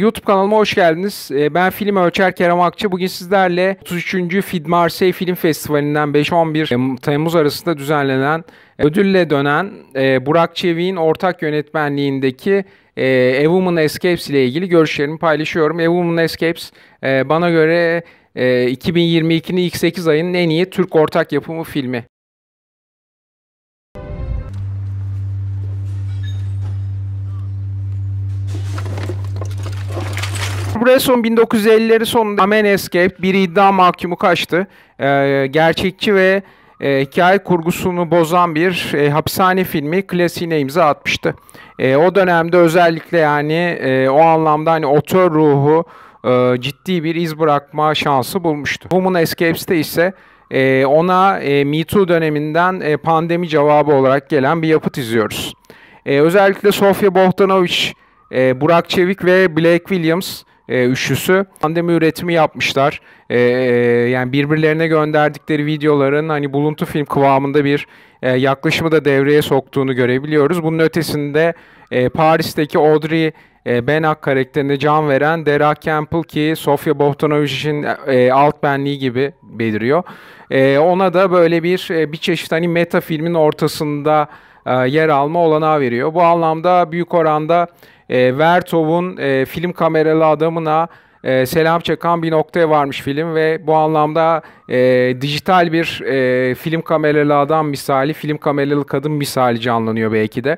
YouTube kanalıma hoş geldiniz. Ee, ben film ölçer Kerem Akçı. Bugün sizlerle 33. Fid Marseille Film Festivali'nden 5-11 Temmuz arasında düzenlenen e, ödülle dönen e, Burak Çevik'in ortak yönetmenliğindeki e, A Woman Escapes ile ilgili görüşlerimi paylaşıyorum. A Woman Escapes bana göre 2022'nin ilk 8 ayının en iyi Türk ortak yapımı filmi Bresson 1950'leri sonunda Amen Escape bir iddia mahkumu kaçtı. Ee, gerçekçi ve e, hikaye kurgusunu bozan bir e, hapishane filmi klasiğine imza atmıştı. E, o dönemde özellikle yani e, o anlamda hani otör ruhu e, ciddi bir iz bırakma şansı bulmuştu. Woman Escapes'te ise e, ona e, Me Too döneminden e, pandemi cevabı olarak gelen bir yapıt izliyoruz. E, özellikle Sofia Bohdanovich, e, Burak Çevik ve Blake Williams e, üçlüsü pandemi üretimi yapmışlar. E, e, yani birbirlerine gönderdikleri videoların hani buluntu film kıvamında bir e, yaklaşımı da devreye soktuğunu görebiliyoruz. Bunun ötesinde e, Paris'teki Audrey e, Benak karakterine can veren Dera Campbell ki Sofia Bohtanovic'in e, alt benliği gibi beliriyor. E, ona da böyle bir e, bir çeşit hani meta filmin ortasında e, yer alma olanağı veriyor. Bu anlamda büyük oranda e, Vertov'un e, film kameralı adamına e, selam çakan bir noktaya varmış film ve bu anlamda e, dijital bir e, film kameralı adam misali, film kameralı kadın misali canlanıyor belki de.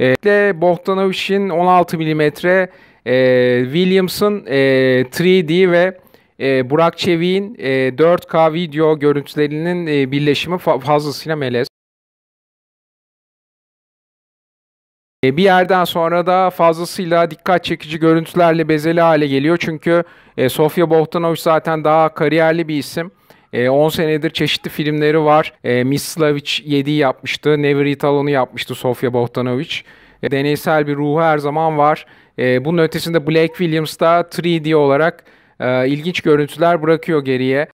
E, ee, Bohdanovic'in 16 mm, e, Williams'ın e, 3D ve e, Burak Çevik'in e, 4K video görüntülerinin e, birleşimi fa- fazlasıyla melez. E, bir yerden sonra da fazlasıyla dikkat çekici görüntülerle bezeli hale geliyor. Çünkü e, Sofia Sofya zaten daha kariyerli bir isim. 10 e, senedir çeşitli filmleri var. Miss Slavic 7'yi yapmıştı. Never Italo'nu yapmıştı Sofia Bohdanovic. deneysel bir ruhu her zaman var. bunun ötesinde Blake Williams da 3D olarak ilginç görüntüler bırakıyor geriye.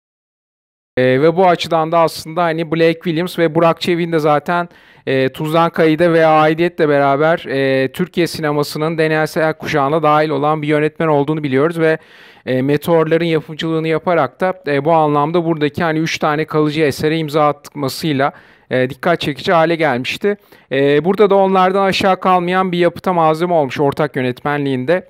E, ve bu açıdan da aslında hani Blake Williams ve Burak Çevik'in de zaten e, Tuzdan Kayı'da ve aidiyetle beraber e, Türkiye sinemasının DNSL kuşağına dahil olan bir yönetmen olduğunu biliyoruz ve e, Meteorların yapımcılığını yaparak da e, bu anlamda buradaki hani 3 tane kalıcı esere imza atmasıyla e, dikkat çekici hale gelmişti. E, burada da onlardan aşağı kalmayan bir yapıta malzeme olmuş ortak yönetmenliğinde.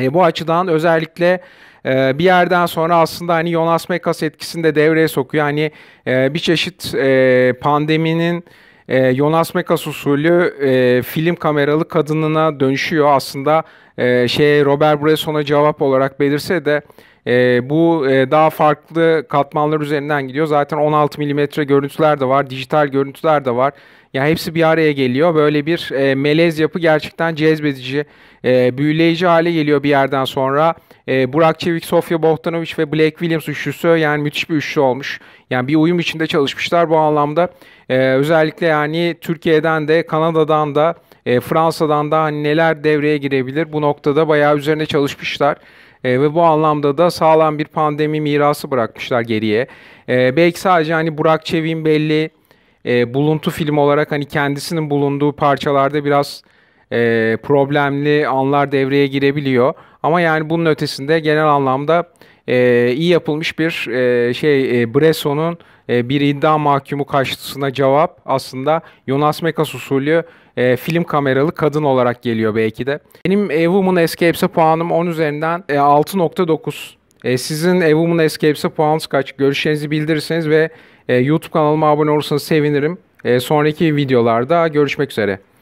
E, bu açıdan özellikle e, bir yerden sonra aslında hani Jonas Mekas etkisini de devreye sokuyor. Hani e, bir çeşit e, pandeminin e, Jonas Mekas usulü e, film kameralı kadınına dönüşüyor. Aslında e, şey Robert Bresson'a cevap olarak belirse de e, bu e, daha farklı katmanlar üzerinden gidiyor. Zaten 16 milimetre görüntüler de var, dijital görüntüler de var. Ya yani hepsi bir araya geliyor. Böyle bir e, melez yapı gerçekten cezbedici, e, büyüleyici hale geliyor bir yerden sonra. E, Burak Çevik, Sofya Bohtanovic ve Blake Williams üçlüsü yani müthiş bir üçlü olmuş. Yani bir uyum içinde çalışmışlar bu anlamda. E, özellikle yani Türkiye'den de Kanada'dan da e, Fransa'dan da hani neler devreye girebilir bu noktada bayağı üzerine çalışmışlar. E, ve bu anlamda da sağlam bir pandemi mirası bırakmışlar geriye. E, belki sadece hani Burak Çevik'in belli e, buluntu film olarak hani kendisinin bulunduğu parçalarda biraz e, problemli anlar devreye girebiliyor. Ama yani bunun ötesinde genel anlamda e, iyi yapılmış bir e, şey e, Bresson'un e, bir iddia mahkumu karşısına cevap aslında Jonas Mekas usulü e, film kameralı kadın olarak geliyor belki de. Benim A Woman Escapes'e puanım 10 üzerinden e, 6.9. E, sizin A Woman Escapes'e puanınız kaç? Görüşlerinizi bildirirseniz ve e, YouTube kanalıma abone olursanız sevinirim. E, sonraki videolarda görüşmek üzere.